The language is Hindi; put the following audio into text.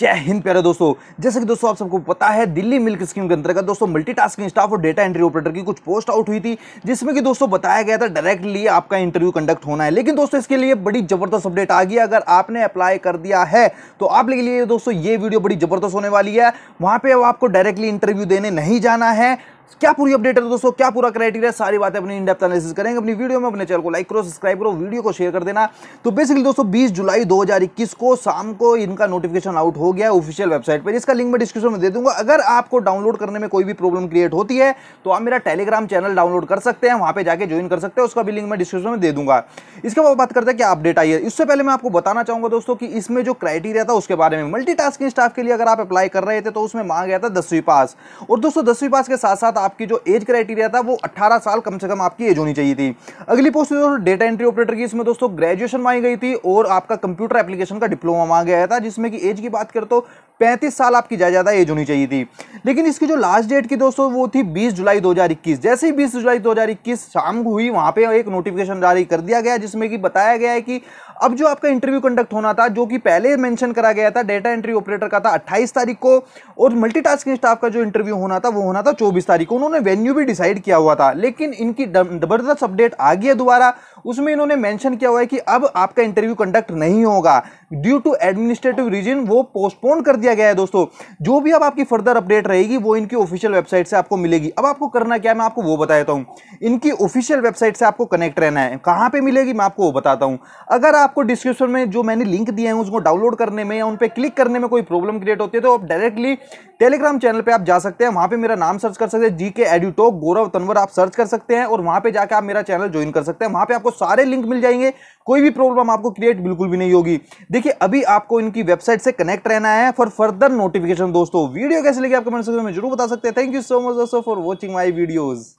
जय हिंद प्यारे दोस्तों जैसे कि दोस्तों आप सबको पता है दिल्ली मिल्क स्कीम के अंतर्गत दोस्तों मल्टीटास्किंग स्टाफ और डेटा एंट्री ऑपरेटर की कुछ पोस्ट आउट हुई थी जिसमें कि दोस्तों बताया गया था डायरेक्टली आपका इंटरव्यू कंडक्ट होना है लेकिन दोस्तों इसके लिए बड़ी जबरदस्त अपडेट आ गई अगर आपने अप्लाई कर दिया है तो आप लिए दोस्तों ये वीडियो बड़ी जबरदस्त होने वाली है वहां पर आपको डायरेक्टली इंटरव्यू देने नहीं जाना है क्या पूरी अपडेट है तो दोस्तों क्या पूरा क्राइटेरिया सारी बातें अपनी इंडेप्थ एनालिसिस करेंगे अपनी वीडियो में अपने चैनल को लाइक करो सब्सक्राइब करो वीडियो को शेयर कर देना तो बेसिकली दोस्तों 20 जुलाई 2021 को शाम को इनका नोटिफिकेशन आउट हो गया ऑफिशियल वेबसाइट पर इसका लिंक मैं डिस्क्रिप्शन में दे दूंगा अगर आपको डाउनलोड करने में कोई भी प्रॉब्लम क्रिएट होती है तो आप मेरा टेलीग्राम चैनल डाउनलोड कर सकते हैं वहां पर जाकर ज्वाइन कर सकते हैं उसका भी लिंक मैं डिस्क्रिप्शन में दे दूंगा इसके बाद बात करते हैं क्या अपडेट आई है इससे पहले मैं आपको बताना चाहूंगा दोस्तों की इसमें जो क्राइटेरिया था उसके बारे में मल्टी स्टाफ के लिए अगर आप अप्लाई कर रहे थे तो उसमें मांगा गया था दसवीं पास और दोस्तों दसवीं पास के साथ साथ साथ आपकी जो एज क्राइटेरिया था वो 18 साल कम से कम आपकी एज होनी चाहिए थी अगली पोस्ट दोस्तों डेटा एंट्री ऑपरेटर की इसमें दोस्तों ग्रेजुएशन मांगी गई थी और आपका कंप्यूटर एप्लीकेशन का डिप्लोमा मांगा गया था जिसमें कि एज की बात कर तो पैंतीस साल आपकी ज़्यादा ज्यादा एज होनी चाहिए थी लेकिन इसकी जो लास्ट डेट की दोस्तों वो थी बीस जुलाई दो जैसे ही बीस जुलाई दो शाम को हुई वहां पर एक नोटिफिकेशन जारी कर दिया गया जिसमें कि बताया गया है कि अब जो आपका इंटरव्यू कंडक्ट होना था जो कि पहले मेंशन करा गया था डेटा एंट्री ऑपरेटर का था 28 तारीख को और मल्टीटास्किंग स्टाफ का जो इंटरव्यू होना था वो होना था चौबीस तारीख तारीख को उन्होंने वेन्यू भी डिसाइड किया हुआ था लेकिन इनकी जबरदस्त अपडेट आ गई है दोबारा उसमें इन्होंने मेंशन किया हुआ है कि अब आपका इंटरव्यू कंडक्ट नहीं होगा ड्यू टू एडमिनिस्ट्रेटिव रीजन वो पोस्टपोन कर दिया गया है दोस्तों जो भी अब आपकी फर्दर अपडेट रहेगी वो इनकी ऑफिशियल वेबसाइट से आपको मिलेगी अब आपको करना क्या है मैं आपको वो बता देता हूँ इनकी ऑफिशियल वेबसाइट से आपको कनेक्ट रहना है कहाँ पर मिलेगी मैं आपको वो बताता हूँ अगर आपको डिस्क्रिप्शन में जो मैंने लिंक दिए हैं उसको डाउनलोड करने में या उन पर क्लिक करने में कोई प्रॉब्लम क्रिएट होती है तो आप डायरेक्टली टेलीग्राम चैनल पर आप जा सकते हैं वहाँ पर मेरा नाम सर्च कर सकते हैं जी के एडिटो गौरव तनवर आप सर्च कर सकते हैं और वहाँ पर जाकर आप मेरा चैनल ज्वाइन कर सकते हैं वहाँ पर आपको सारे लिंक मिल जाएंगे कोई भी प्रॉब्लम आपको क्रिएट बिल्कुल भी नहीं होगी देखिए अभी आपको इनकी वेबसाइट से कनेक्ट रहना है फॉर फर्दर नोटिफिकेशन दोस्तों वीडियो कैसे लगे आप कमेंट सेक्शन में जरूर बता सकते हैं थैंक यू सो मच दोस्तों फॉर वॉचिंग माई वीडियोज़